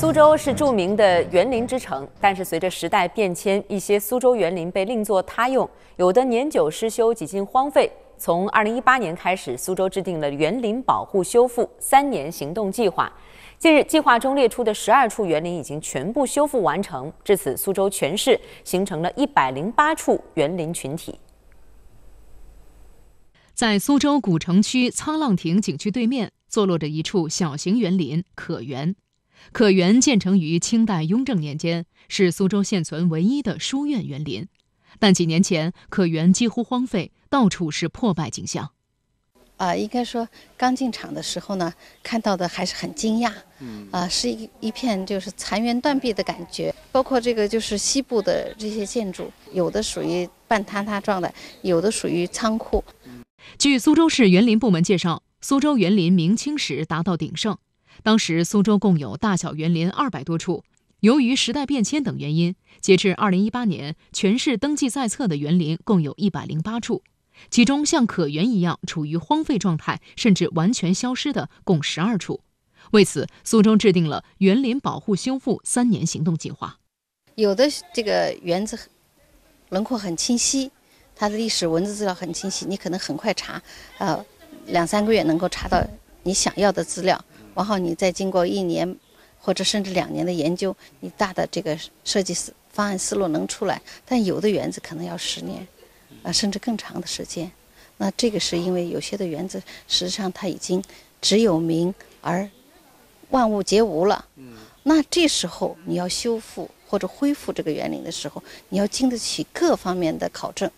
苏州是著名的园林之城，但是随着时代变迁，一些苏州园林被另作他用，有的年久失修，几近荒废。从二零一八年开始，苏州制定了园林保护修复三年行动计划。近日，计划中列出的十二处园林已经全部修复完成。至此，苏州全市形成了一百零八处园林群体。在苏州古城区沧浪亭景区对面，坐落着一处小型园林——可园。可园建成于清代雍正年间，是苏州现存唯一的书院园林。但几年前，可园几乎荒废，到处是破败景象。啊，应该说刚进场的时候呢，看到的还是很惊讶。嗯。啊，是一一片就是残垣断壁的感觉，包括这个就是西部的这些建筑，有的属于半坍塌状的，有的属于仓库。据苏州市园林部门介绍，苏州园林明清时达到鼎盛。当时苏州共有大小园林二百多处，由于时代变迁等原因，截至二零一八年，全市登记在册的园林共有一百零八处，其中像可园一样处于荒废状态甚至完全消失的共十二处。为此，苏州制定了园林保护修复三年行动计划。有的这个园子轮廓很清晰，它的历史文字资料很清晰，你可能很快查，呃，两三个月能够查到你想要的资料。然后你再经过一年或者甚至两年的研究，你大的这个设计思方案思路能出来，但有的园子可能要十年啊，甚至更长的时间。那这个是因为有些的园子实际上它已经只有名而万物皆无了。那这时候你要修复或者恢复这个园林的时候，你要经得起各方面的考证。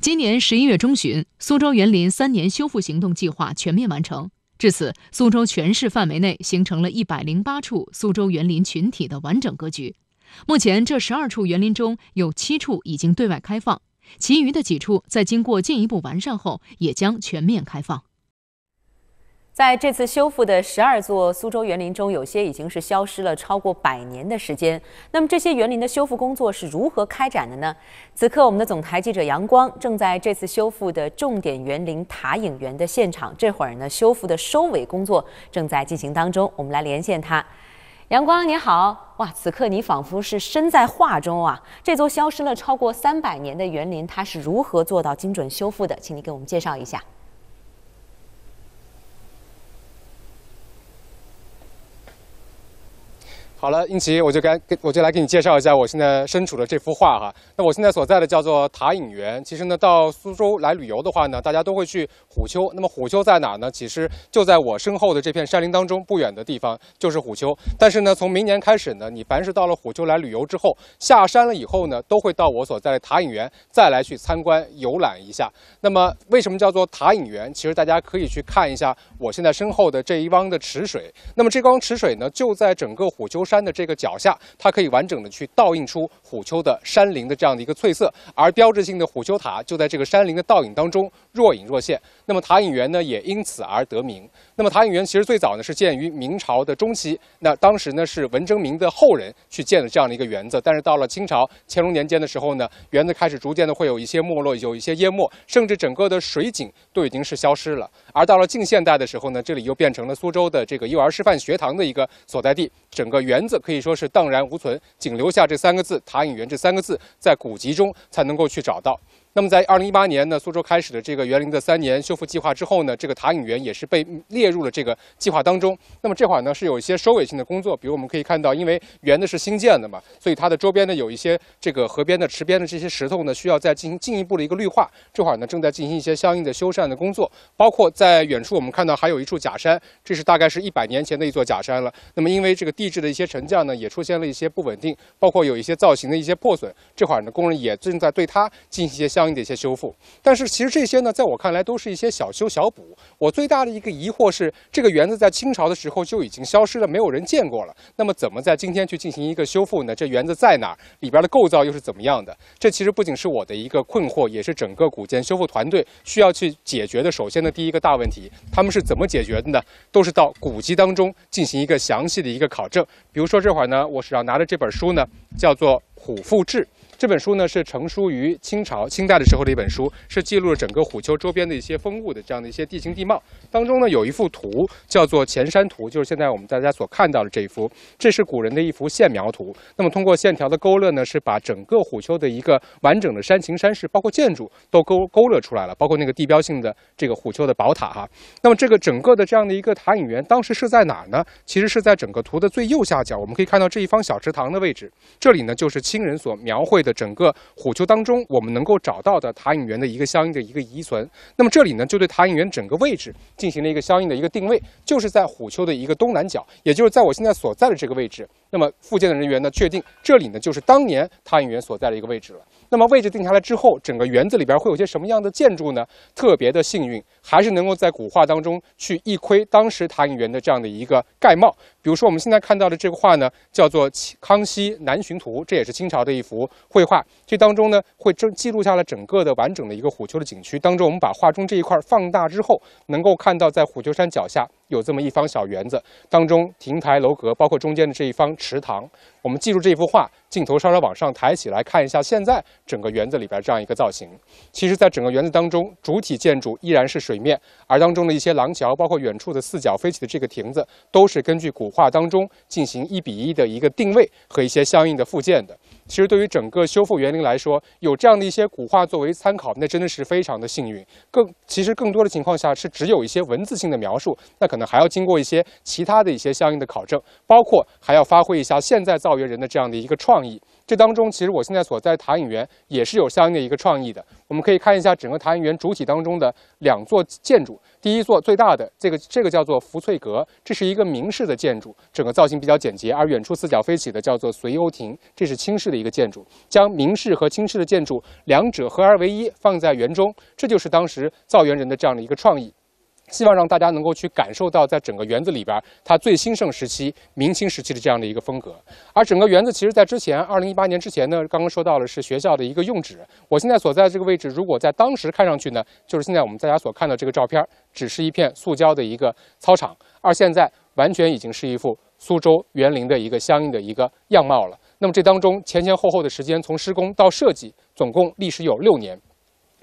今年十一月中旬，苏州园林三年修复行动计划全面完成。至此，苏州全市范围内形成了一百零八处苏州园林群体的完整格局。目前，这十二处园林中有七处已经对外开放，其余的几处在经过进一步完善后，也将全面开放。在这次修复的十二座苏州园林中，有些已经是消失了超过百年的时间。那么这些园林的修复工作是如何开展的呢？此刻，我们的总台记者杨光正在这次修复的重点园林塔影园的现场，这会儿呢，修复的收尾工作正在进行当中。我们来连线他，杨光你好，哇，此刻你仿佛是身在画中啊！这座消失了超过三百年的园林，它是如何做到精准修复的？请你给我们介绍一下。好了，英奇，我就该我就来给你介绍一下我现在身处的这幅画哈。那我现在所在的叫做塔影园。其实呢，到苏州来旅游的话呢，大家都会去虎丘。那么虎丘在哪儿呢？其实就在我身后的这片山林当中不远的地方就是虎丘。但是呢，从明年开始呢，你凡是到了虎丘来旅游之后，下山了以后呢，都会到我所在的塔影园再来去参观游览一下。那么为什么叫做塔影园？其实大家可以去看一下我现在身后的这一汪的池水。那么这汪池水呢，就在整个虎丘山。山的这个脚下，它可以完整的去倒映出虎丘的山林的这样的一个翠色，而标志性的虎丘塔就在这个山林的倒影当中若隐若现。那么塔影园呢，也因此而得名。那么塔影园其实最早呢是建于明朝的中期，那当时呢是文征明的后人去建的这样的一个园子。但是到了清朝乾隆年间的时候呢，园子开始逐渐的会有一些没落，有一些淹没，甚至整个的水景都已经是消失了。而到了近现代的时候呢，这里又变成了苏州的这个幼儿师范学堂的一个所在地，整个园。字可以说是荡然无存，仅留下这三个字“塔影园”这三个字，在古籍中才能够去找到。那么在二零一八年呢，苏州开始的这个园林的三年修复计划之后呢，这个塔影园也是被列入了这个计划当中。那么这会儿呢是有一些收尾性的工作，比如我们可以看到，因为园呢是新建的嘛，所以它的周边呢有一些这个河边的池边的这些石头呢，需要再进行进一步的一个绿化。这会儿呢正在进行一些相应的修缮的工作，包括在远处我们看到还有一处假山，这是大概是一百年前的一座假山了。那么因为这个地质的一些沉降呢，也出现了一些不稳定，包括有一些造型的一些破损。这儿呢，工人也正在对它进行一些相。相应的一些修复，但是其实这些呢，在我看来都是一些小修小补。我最大的一个疑惑是，这个园子在清朝的时候就已经消失了，没有人见过了。那么，怎么在今天去进行一个修复呢？这园子在哪儿？里边的构造又是怎么样的？这其实不仅是我的一个困惑，也是整个古建修复团队需要去解决的。首先的第一个大问题，他们是怎么解决的呢？都是到古籍当中进行一个详细的一个考证。比如说这会儿呢，我手上拿着这本书呢，叫做《虎父志》。这本书呢是成书于清朝清代的时候的一本书，是记录了整个虎丘周边的一些风物的这样的一些地形地貌。当中呢有一幅图叫做《前山图》，就是现在我们大家所看到的这一幅，这是古人的一幅线描图。那么通过线条的勾勒呢，是把整个虎丘的一个完整的山形山势，包括建筑都勾勾勒出来了，包括那个地标性的这个虎丘的宝塔哈。那么这个整个的这样的一个塔影园当时是在哪儿呢？其实是在整个图的最右下角，我们可以看到这一方小池塘的位置，这里呢就是清人所描绘的。整个虎丘当中，我们能够找到的塔影园的一个相应的一个遗存，那么这里呢，就对塔影园整个位置进行了一个相应的一个定位，就是在虎丘的一个东南角，也就是在我现在所在的这个位置。那么，复建的人员呢，确定这里呢就是当年塔影园所在的一个位置了。那么位置定下来之后，整个园子里边会有些什么样的建筑呢？特别的幸运，还是能够在古画当中去一窥当时塔影园的这样的一个概貌。比如说我们现在看到的这个画呢，叫做《康熙南巡图》，这也是清朝的一幅绘画。这当中呢，会正记录下了整个的完整的一个虎丘的景区。当中，我们把画中这一块放大之后，能够看到在虎丘山脚下。有这么一方小园子，当中亭台楼阁，包括中间的这一方池塘。我们记住这幅画，镜头稍稍往上抬起来，看一下现在整个园子里边这样一个造型。其实，在整个园子当中，主体建筑依然是水面，而当中的一些廊桥，包括远处的四角飞起的这个亭子，都是根据古画当中进行一比一的一个定位和一些相应的附件的。其实对于整个修复园林来说，有这样的一些古画作为参考，那真的是非常的幸运。更其实更多的情况下是只有一些文字性的描述，那可能还要经过一些其他的一些相应的考证，包括还要发挥一下现在造园人的这样的一个创意。这当中，其实我现在所在塔影园也是有相应的一个创意的。我们可以看一下整个塔影园主体当中的两座建筑，第一座最大的这个这个叫做福翠阁，这是一个明式的建筑，整个造型比较简洁；而远处四角飞起的叫做随幽亭，这是清式的一个建筑，将明式和清式的建筑两者合而为一，放在园中，这就是当时造园人的这样的一个创意。希望让大家能够去感受到，在整个园子里边，它最兴盛时期——明清时期的这样的一个风格。而整个园子，其实，在之前，2018年之前呢，刚刚说到了是学校的一个用址。我现在所在这个位置，如果在当时看上去呢，就是现在我们大家所看到这个照片，只是一片塑胶的一个操场。而现在，完全已经是一副苏州园林的一个相应的一个样貌了。那么这当中前前后后的时间，从施工到设计，总共历时有六年。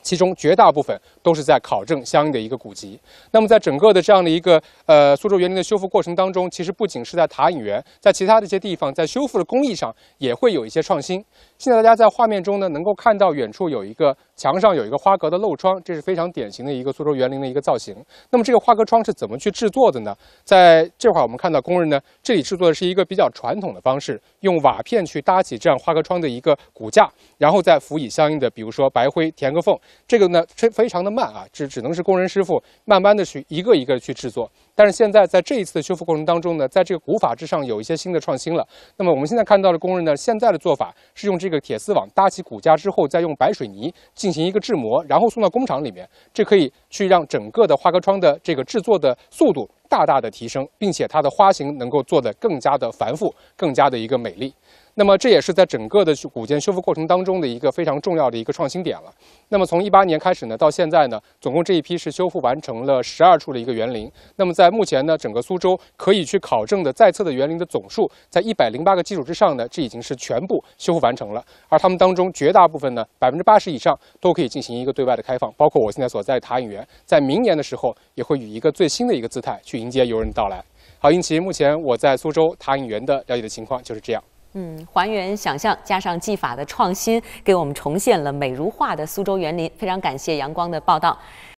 其中绝大部分都是在考证相应的一个古籍。那么，在整个的这样的一个呃苏州园林的修复过程当中，其实不仅是在塔影园，在其他的一些地方，在修复的工艺上也会有一些创新。现在大家在画面中呢，能够看到远处有一个。墙上有一个花格的漏窗，这是非常典型的一个苏州园林的一个造型。那么这个花格窗是怎么去制作的呢？在这块儿我们看到工人呢，这里制作的是一个比较传统的方式，用瓦片去搭起这样花格窗的一个骨架，然后再辅以相应的，比如说白灰填个缝。这个呢，非非常的慢啊，只只能是工人师傅慢慢的去一个一个去制作。但是现在在这一次的修复过程当中呢，在这个古法之上有一些新的创新了。那么我们现在看到的工人呢，现在的做法是用这个铁丝网搭起骨架之后，再用白水泥进行一个制模，然后送到工厂里面，这可以去让整个的花格窗的这个制作的速度大大的提升，并且它的花型能够做得更加的繁复，更加的一个美丽。那么这也是在整个的古建修复过程当中的一个非常重要的一个创新点了。那么从一八年开始呢，到现在呢，总共这一批是修复完成了十二处的一个园林。那么在目前呢，整个苏州可以去考证的在册的园林的总数，在一百零八个基础之上呢，这已经是全部修复完成了。而他们当中绝大部分呢，百分之八十以上都可以进行一个对外的开放，包括我现在所在的塔影园，在明年的时候也会以一个最新的一个姿态去迎接游人的到来。好，因此目前我在苏州塔影园的了解的情况就是这样。嗯，还原想象加上技法的创新，给我们重现了美如画的苏州园林。非常感谢阳光的报道。